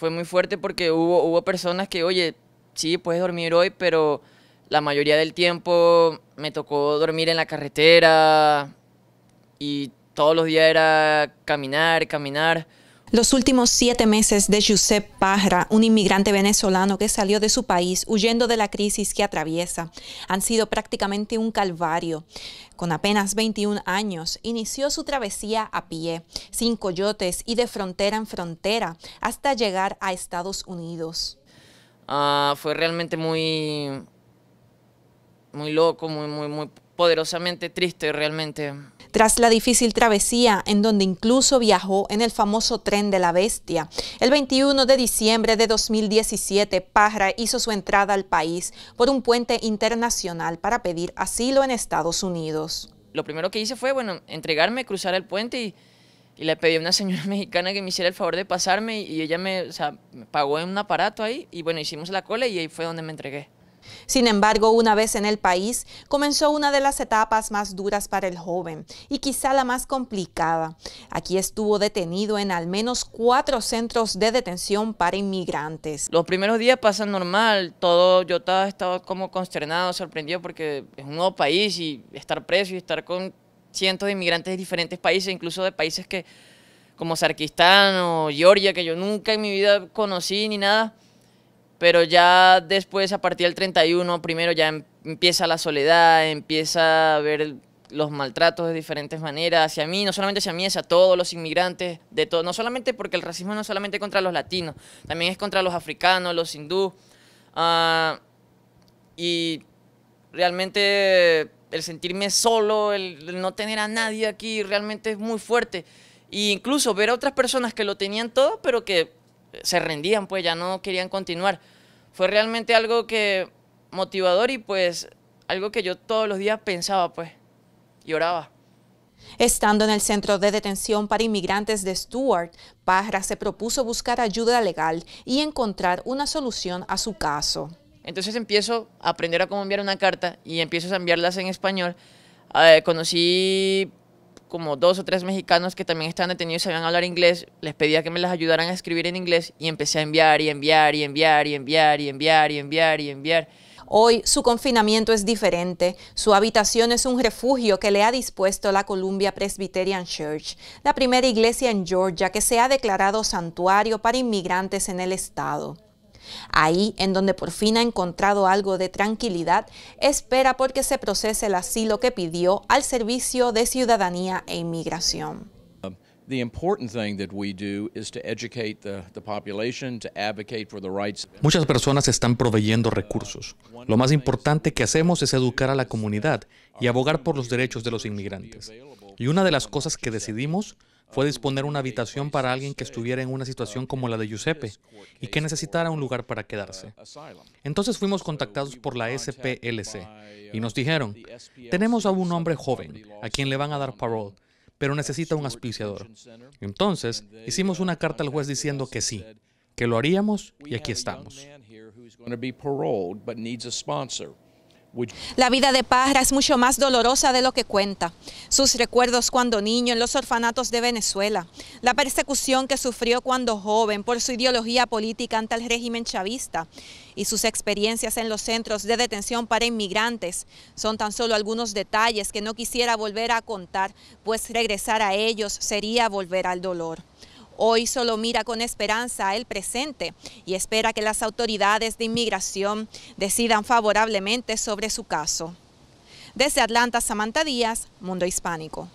fue muy fuerte porque hubo, hubo personas que, oye, sí, puedes dormir hoy, pero la mayoría del tiempo me tocó dormir en la carretera y todos los días era caminar, caminar. Los últimos siete meses de Josep Pajra, un inmigrante venezolano que salió de su país huyendo de la crisis que atraviesa, han sido prácticamente un calvario. Con apenas 21 años, inició su travesía a pie, sin coyotes y de frontera en frontera, hasta llegar a Estados Unidos. Ah, fue realmente muy, muy loco, muy, muy, muy poderosamente triste, realmente. Tras la difícil travesía, en donde incluso viajó en el famoso tren de la bestia, el 21 de diciembre de 2017, Pajra hizo su entrada al país por un puente internacional para pedir asilo en Estados Unidos. Lo primero que hice fue, bueno, entregarme, cruzar el puente y, le pedí a una señora mexicana que me hiciera el favor de pasarme y ella me, me pagó en un aparato ahí y bueno, hicimos la cola y ahí fue donde me entregué. Sin embargo, una vez en el país, comenzó una de las etapas más duras para el joven y quizá la más complicada. Aquí estuvo detenido en al menos cuatro centros de detención para inmigrantes. Los primeros días pasan normal, todo, yo estaba, como consternado, sorprendido porque es un nuevo país y estar preso y estar con cientos de inmigrantes de diferentes países, incluso de países que como Zarquistán o Georgia, que yo nunca en mi vida conocí ni nada pero ya después, a partir del 31, primero ya em, empieza la soledad, empieza a ver los maltratos de diferentes maneras hacia mí, no solamente hacia mí, es a todos los inmigrantes, de todo, no solamente porque el racismo no es solamente contra los latinos, también es contra los africanos, los hindúes, ah, y realmente el sentirme solo, el, no tener a nadie aquí, realmente es muy fuerte. E incluso ver a otras personas que lo tenían todo, pero que se rendían, pues ya no querían continuar. Fue realmente algo que motivador y pues algo que yo todos los días pensaba, pues, lloraba Estando en el centro de detención para inmigrantes de Stuart, Pajra se propuso buscar ayuda legal y encontrar una solución a su caso. Entonces empiezo a aprender a cómo enviar una carta y empiezo a enviarlas en español. Eh, conocí como dos o tres mexicanos que también estaban detenidos y sabían hablar inglés, les pedía que me las ayudaran a escribir en inglés y empecé a enviar y enviar y enviar y enviar y enviar y enviar y enviar. Hoy su confinamiento es diferente. Su habitación es un refugio que le ha dispuesto la Columbia Presbyterian Church, la primera iglesia en Georgia que se ha declarado santuario para inmigrantes en el estado. Ahí, en donde por fin ha encontrado algo de tranquilidad, espera porque se procese el asilo que pidió al Servicio de Ciudadanía e Inmigración. Muchas personas están proveyendo recursos. Lo más importante que hacemos es educar a la comunidad y abogar por los derechos de los inmigrantes. Y una de las cosas que decidimos fue disponer una habitación para alguien que estuviera en una situación como la de Giuseppe y que necesitara un lugar para quedarse. Entonces fuimos contactados por la SPLC y nos dijeron, tenemos a un hombre joven a quien le van a dar parole, pero necesita un auspiciador. Entonces hicimos una carta al juez diciendo que sí, que lo haríamos y aquí estamos. La vida de Pajra es mucho más dolorosa de lo que cuenta. Sus recuerdos cuando niño en los orfanatos de Venezuela, la persecución que sufrió cuando joven por su ideología política ante el régimen chavista y sus experiencias en los centros de detención para inmigrantes son tan solo algunos detalles que no quisiera volver a contar, pues regresar a ellos sería volver al dolor. Hoy solo mira con esperanza el presente y espera que las autoridades de inmigración decidan favorablemente sobre su caso. Desde Atlanta, Samantha Díaz, Mundo Hispánico.